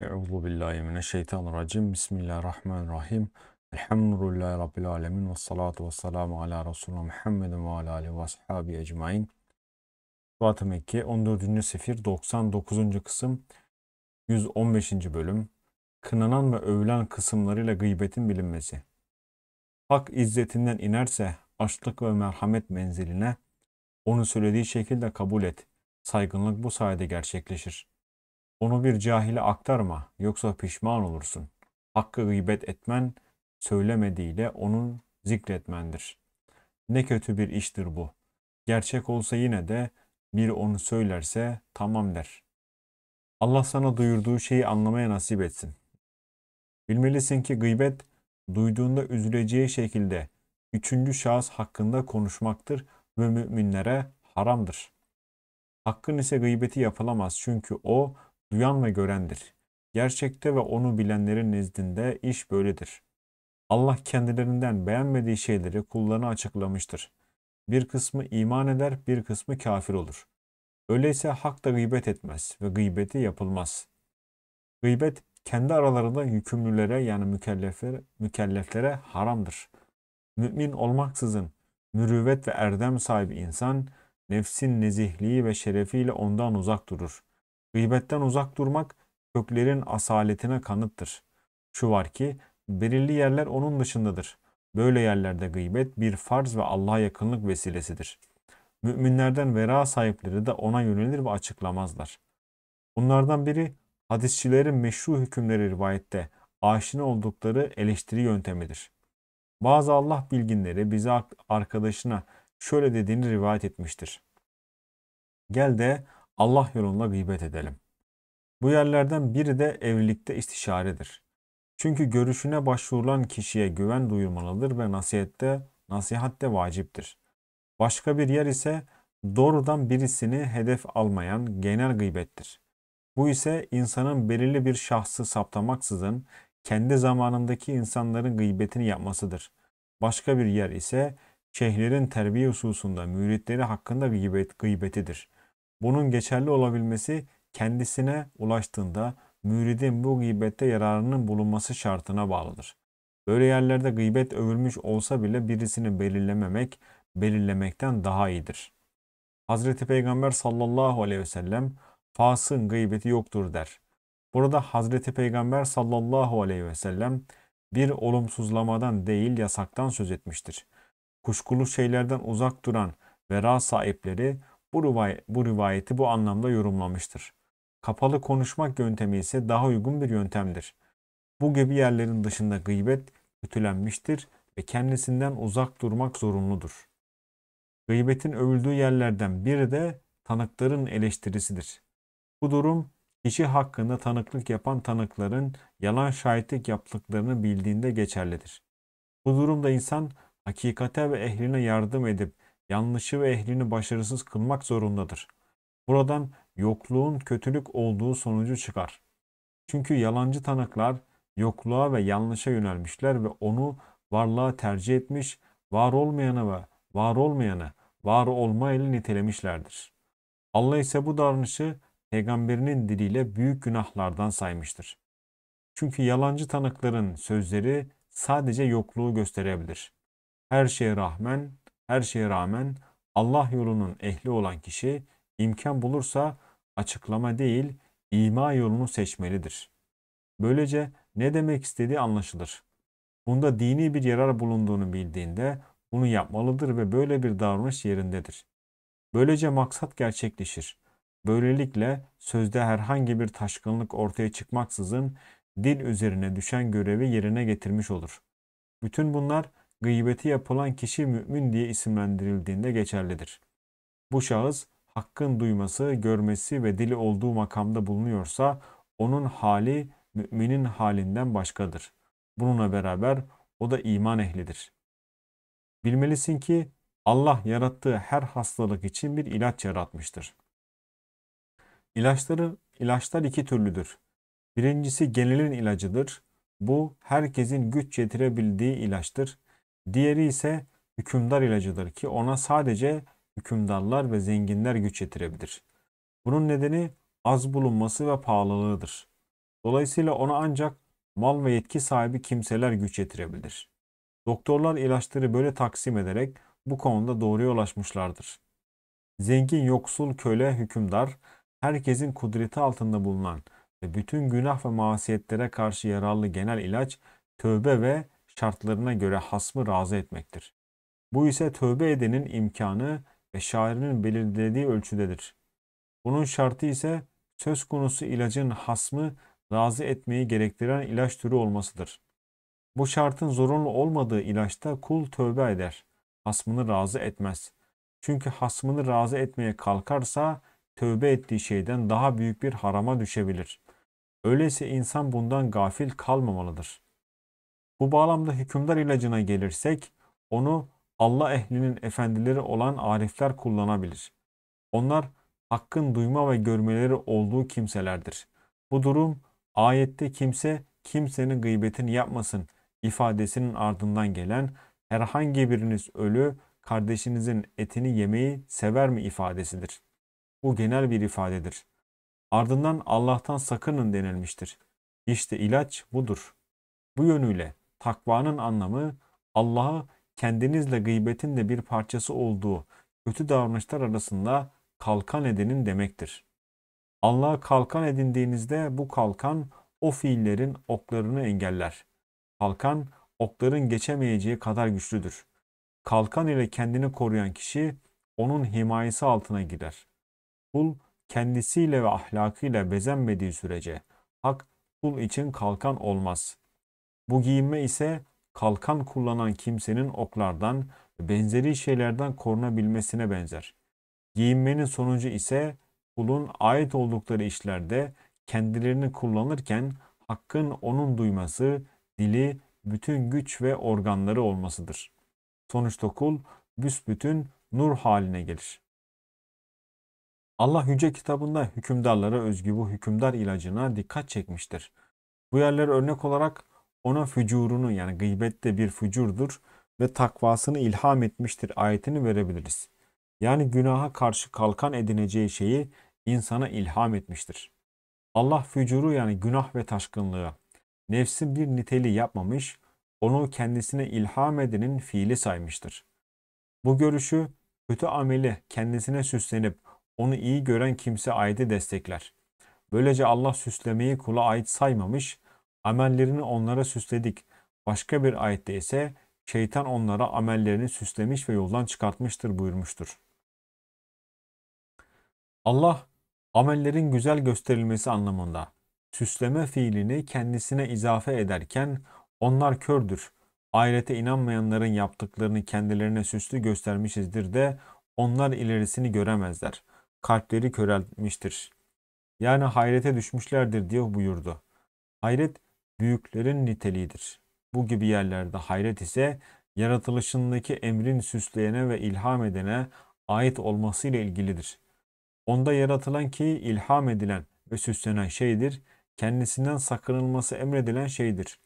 Euzu billahi mineşşeytanirracim. Bismillahirrahmanirrahim. Elhamdülillahi rabbil alamin ve salatu vesselamu ala resulina Muhammedin ve ala alihi ve ashabi ecmaîn. Suat Mekke 14. sefir 99. kısım 115. bölüm. Kınanan ve övülen kısımlarıyla gıybetin bilinmesi. Hak izzetinden inerse açlık ve merhamet menziline onu söylediği şekilde kabul et. Saygınlık bu sayede gerçekleşir.'' Onu bir cahile aktarma yoksa pişman olursun. Hakkı gıybet etmen söylemediğiyle onun zikretmendir. Ne kötü bir iştir bu. Gerçek olsa yine de bir onu söylerse tamam der. Allah sana duyurduğu şeyi anlamaya nasip etsin. Bilmelisin ki gıybet duyduğunda üzüleceği şekilde üçüncü şahıs hakkında konuşmaktır ve müminlere haramdır. Hakkın ise gıybeti yapılamaz çünkü o duyan ve görendir. Gerçekte ve onu bilenlerin nezdinde iş böyledir. Allah kendilerinden beğenmediği şeyleri kullarına açıklamıştır. Bir kısmı iman eder, bir kısmı kafir olur. Öyleyse hak da gıybet etmez ve gıybeti yapılmaz. Gıybet kendi aralarında yükümlülere yani mükelleflere, mükelleflere haramdır. Mümin olmaksızın mürüvvet ve erdem sahibi insan nefsin nezihliği ve şerefiyle ondan uzak durur. Gıybetten uzak durmak köklerin asaletine kanıttır. Şu var ki belirli yerler onun dışındadır. Böyle yerlerde gıybet bir farz ve Allah'a yakınlık vesilesidir. Müminlerden vera sahipleri de ona yönelir ve açıklamazlar. Bunlardan biri hadisçilerin meşru hükümleri rivayette aşina oldukları eleştiri yöntemidir. Bazı Allah bilginleri bize arkadaşına şöyle dediğini rivayet etmiştir. Gel de Allah yolunda gıybet edelim. Bu yerlerden biri de evlilikte istişaredir. Çünkü görüşüne başvurulan kişiye güven duyulmalıdır ve nasihette, nasihat de vaciptir. Başka bir yer ise doğrudan birisini hedef almayan genel gıybettir. Bu ise insanın belirli bir şahsı saptamaksızın kendi zamanındaki insanların gıybetini yapmasıdır. Başka bir yer ise şeyhlerin terbiye hususunda müritleri hakkında gıybet, gıybetidir.'' Bunun geçerli olabilmesi kendisine ulaştığında müridin bu gıybette yararının bulunması şartına bağlıdır. Böyle yerlerde gıybet övülmüş olsa bile birisini belirlememek, belirlemekten daha iyidir. Hazreti Peygamber sallallahu aleyhi ve sellem fasın gıybeti yoktur der. Burada Hazreti Peygamber sallallahu aleyhi ve sellem bir olumsuzlamadan değil yasaktan söz etmiştir. Kuşkulu şeylerden uzak duran vera sahipleri bu, rivayet, bu rivayeti bu anlamda yorumlamıştır. Kapalı konuşmak yöntemi ise daha uygun bir yöntemdir. Bu gibi yerlerin dışında gıybet kötülenmiştir ve kendisinden uzak durmak zorunludur. Gıybetin övüldüğü yerlerden biri de tanıkların eleştirisidir. Bu durum kişi hakkında tanıklık yapan tanıkların yalan şahitlik yaptıklarını bildiğinde geçerlidir. Bu durumda insan hakikate ve ehline yardım edip yanlışı ve ehlini başarısız kılmak zorundadır. Buradan yokluğun kötülük olduğu sonucu çıkar. Çünkü yalancı tanıklar yokluğa ve yanlışa yönelmişler ve onu varlığa tercih etmiş, var olmayanı ve var olmayanı var olma ile nitelemişlerdir. Allah ise bu davranışı peygamberinin diliyle büyük günahlardan saymıştır. Çünkü yalancı tanıkların sözleri sadece yokluğu gösterebilir. Her şeye rahmen. Her şeye rağmen Allah yolunun ehli olan kişi imkan bulursa açıklama değil ima yolunu seçmelidir. Böylece ne demek istediği anlaşılır. Bunda dini bir yarar bulunduğunu bildiğinde bunu yapmalıdır ve böyle bir davranış yerindedir. Böylece maksat gerçekleşir. Böylelikle sözde herhangi bir taşkınlık ortaya çıkmaksızın dil üzerine düşen görevi yerine getirmiş olur. Bütün bunlar gıybeti yapılan kişi mümin diye isimlendirildiğinde geçerlidir. Bu şahıs hakkın duyması, görmesi ve dili olduğu makamda bulunuyorsa onun hali müminin halinden başkadır. Bununla beraber o da iman ehlidir. Bilmelisin ki Allah yarattığı her hastalık için bir ilaç yaratmıştır. İlaçları, ilaçlar iki türlüdür. Birincisi genelin ilacıdır. Bu herkesin güç yetirebildiği ilaçtır. Diğeri ise hükümdar ilacıdır ki ona sadece hükümdarlar ve zenginler güç yetirebilir. Bunun nedeni az bulunması ve pahalılığıdır. Dolayısıyla ona ancak mal ve yetki sahibi kimseler güç yetirebilir. Doktorlar ilaçları böyle taksim ederek bu konuda doğruya ulaşmışlardır. Zengin, yoksul, köle, hükümdar, herkesin kudreti altında bulunan ve bütün günah ve masiyetlere karşı yararlı genel ilaç tövbe ve şartlarına göre hasmı razı etmektir. Bu ise tövbe edenin imkanı ve şairinin belirlediği ölçüdedir. Bunun şartı ise söz konusu ilacın hasmı razı etmeyi gerektiren ilaç türü olmasıdır. Bu şartın zorunlu olmadığı ilaçta kul tövbe eder. Hasmını razı etmez. Çünkü hasmını razı etmeye kalkarsa tövbe ettiği şeyden daha büyük bir harama düşebilir. Öyleyse insan bundan gafil kalmamalıdır. Bu bağlamda hükümdar ilacına gelirsek onu Allah ehlinin efendileri olan arifler kullanabilir. Onlar hakkın duyma ve görmeleri olduğu kimselerdir. Bu durum ayette kimse kimsenin gıybetini yapmasın ifadesinin ardından gelen herhangi biriniz ölü kardeşinizin etini yemeyi sever mi ifadesidir. Bu genel bir ifadedir. Ardından Allah'tan sakının denilmiştir. İşte ilaç budur. Bu yönüyle Takvanın anlamı Allah'ı kendinizle gıybetin de bir parçası olduğu kötü davranışlar arasında kalkan edenin demektir. Allah'a kalkan edindiğinizde bu kalkan o fiillerin oklarını engeller. Kalkan okların geçemeyeceği kadar güçlüdür. Kalkan ile kendini koruyan kişi onun himayesi altına girer. Kul kendisiyle ve ahlakıyla bezenmediği sürece hak kul için kalkan olmaz. Bu giyinme ise kalkan kullanan kimsenin oklardan ve benzeri şeylerden korunabilmesine benzer. Giyinmenin sonucu ise kulun ait oldukları işlerde kendilerini kullanırken hakkın onun duyması, dili, bütün güç ve organları olmasıdır. Sonuçta kul büsbütün nur haline gelir. Allah Yüce kitabında hükümdarlara özgü bu hükümdar ilacına dikkat çekmiştir. Bu yerler örnek olarak ona fücurunu yani gıybet de bir fücurdur ve takvasını ilham etmiştir ayetini verebiliriz. Yani günaha karşı kalkan edineceği şeyi insana ilham etmiştir. Allah fücuru yani günah ve taşkınlığı nefsin bir niteli yapmamış, onu kendisine ilham edenin fiili saymıştır. Bu görüşü kötü ameli kendisine süslenip onu iyi gören kimse ayeti destekler. Böylece Allah süslemeyi kula ait saymamış, Amellerini onlara süsledik. Başka bir ayette ise şeytan onlara amellerini süslemiş ve yoldan çıkartmıştır buyurmuştur. Allah amellerin güzel gösterilmesi anlamında süsleme fiilini kendisine izafe ederken onlar kördür. Ahirete inanmayanların yaptıklarını kendilerine süslü göstermişizdir de onlar ilerisini göremezler. Kalpleri köreltmiştir. Yani hayrete düşmüşlerdir diye buyurdu. Hayret büyüklerin niteliğidir. Bu gibi yerlerde hayret ise yaratılışındaki emrin süsleyene ve ilham edene ait olmasıyla ilgilidir. Onda yaratılan ki ilham edilen ve süslenen şeydir, kendisinden sakınılması emredilen şeydir.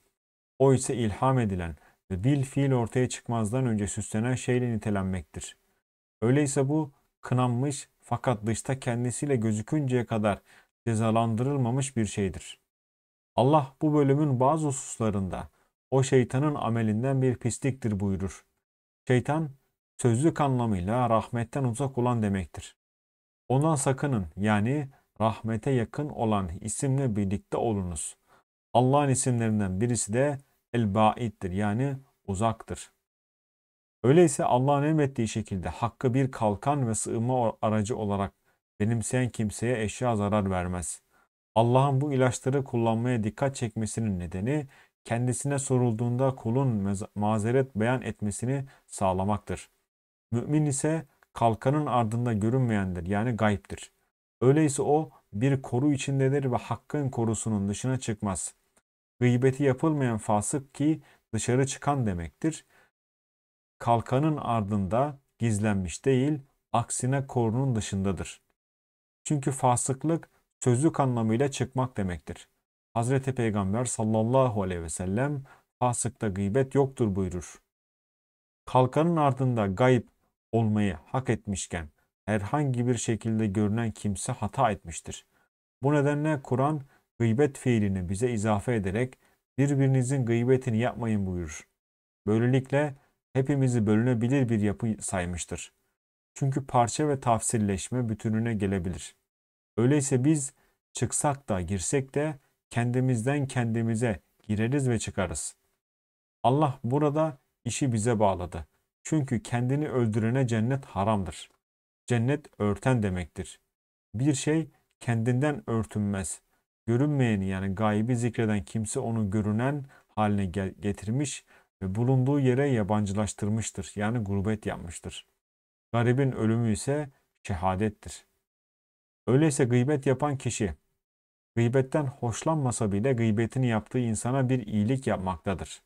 O ise ilham edilen ve bil fiil ortaya çıkmazdan önce süslenen şeyle nitelenmektir. Öyleyse bu kınanmış fakat dışta kendisiyle gözükünceye kadar cezalandırılmamış bir şeydir.'' Allah bu bölümün bazı hususlarında o şeytanın amelinden bir pisliktir buyurur. Şeytan sözlük anlamıyla rahmetten uzak olan demektir. Ondan sakının yani rahmete yakın olan isimle birlikte olunuz. Allah'ın isimlerinden birisi de El-Ba'id'dir yani uzaktır. Öyleyse Allah'ın emrettiği şekilde hakkı bir kalkan ve sığınma aracı olarak benimseyen kimseye eşya zarar vermez. Allah'ın bu ilaçları kullanmaya dikkat çekmesinin nedeni kendisine sorulduğunda kulun mazeret beyan etmesini sağlamaktır. Mümin ise kalkanın ardında görünmeyendir yani gayiptir. Öyleyse o bir koru içindedir ve hakkın korusunun dışına çıkmaz. Gıybeti yapılmayan fasık ki dışarı çıkan demektir. Kalkanın ardında gizlenmiş değil, aksine korunun dışındadır. Çünkü fasıklık sözlük anlamıyla çıkmak demektir. Hazreti Peygamber sallallahu aleyhi ve sellem fasıkta gıybet yoktur buyurur. Kalkanın ardında gayip olmayı hak etmişken herhangi bir şekilde görünen kimse hata etmiştir. Bu nedenle Kur'an gıybet fiilini bize izafe ederek birbirinizin gıybetini yapmayın buyurur. Böylelikle hepimizi bölünebilir bir yapı saymıştır. Çünkü parça ve tafsirleşme bütününe gelebilir. Öyleyse biz çıksak da girsek de kendimizden kendimize gireriz ve çıkarız. Allah burada işi bize bağladı. Çünkü kendini öldürene cennet haramdır. Cennet örten demektir. Bir şey kendinden örtünmez. Görünmeyeni yani gaybi zikreden kimse onu görünen haline getirmiş ve bulunduğu yere yabancılaştırmıştır. Yani gurbet yapmıştır. Garibin ölümü ise şehadettir. Öyleyse gıybet yapan kişi gıybetten hoşlanmasa bile gıybetini yaptığı insana bir iyilik yapmaktadır.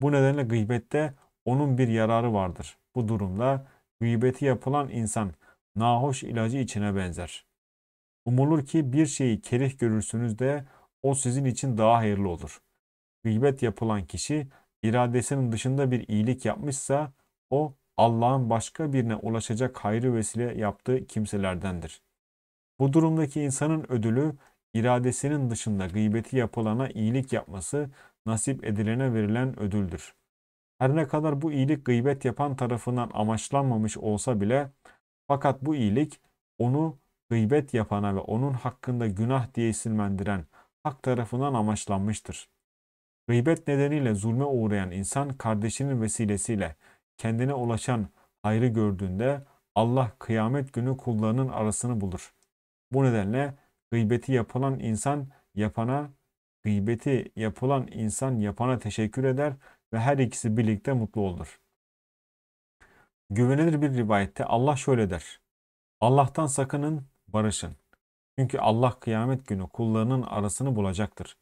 Bu nedenle gıybette onun bir yararı vardır. Bu durumda gıybeti yapılan insan nahoş ilacı içine benzer. Umulur ki bir şeyi kerih görürsünüz de o sizin için daha hayırlı olur. Gıybet yapılan kişi iradesinin dışında bir iyilik yapmışsa o Allah'ın başka birine ulaşacak hayrı vesile yaptığı kimselerdendir.'' Bu durumdaki insanın ödülü iradesinin dışında gıybeti yapılana iyilik yapması nasip edilene verilen ödüldür. Her ne kadar bu iyilik gıybet yapan tarafından amaçlanmamış olsa bile fakat bu iyilik onu gıybet yapana ve onun hakkında günah diye isimlendiren hak tarafından amaçlanmıştır. Gıybet nedeniyle zulme uğrayan insan kardeşinin vesilesiyle kendine ulaşan hayrı gördüğünde Allah kıyamet günü kullarının arasını bulur. Bu nedenle gıybeti yapılan insan yapana, gıybeti yapılan insan yapana teşekkür eder ve her ikisi birlikte mutlu olur. Güvenilir bir rivayette Allah şöyle der. Allah'tan sakının, barışın. Çünkü Allah kıyamet günü kullarının arasını bulacaktır.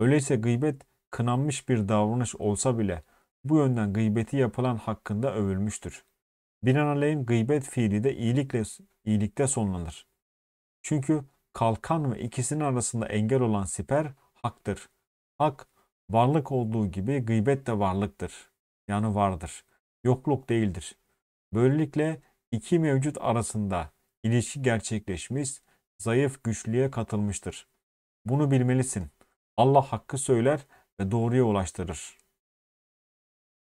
Öyleyse gıybet kınanmış bir davranış olsa bile bu yönden gıybeti yapılan hakkında övülmüştür. Binaenaleyh gıybet fiili de iyilikle, iyilikte sonlanır. Çünkü kalkan ve ikisinin arasında engel olan siper haktır. Hak varlık olduğu gibi gıybet de varlıktır. Yani vardır. Yokluk değildir. Böylelikle iki mevcut arasında ilişki gerçekleşmiş, zayıf güçlüye katılmıştır. Bunu bilmelisin. Allah hakkı söyler ve doğruya ulaştırır.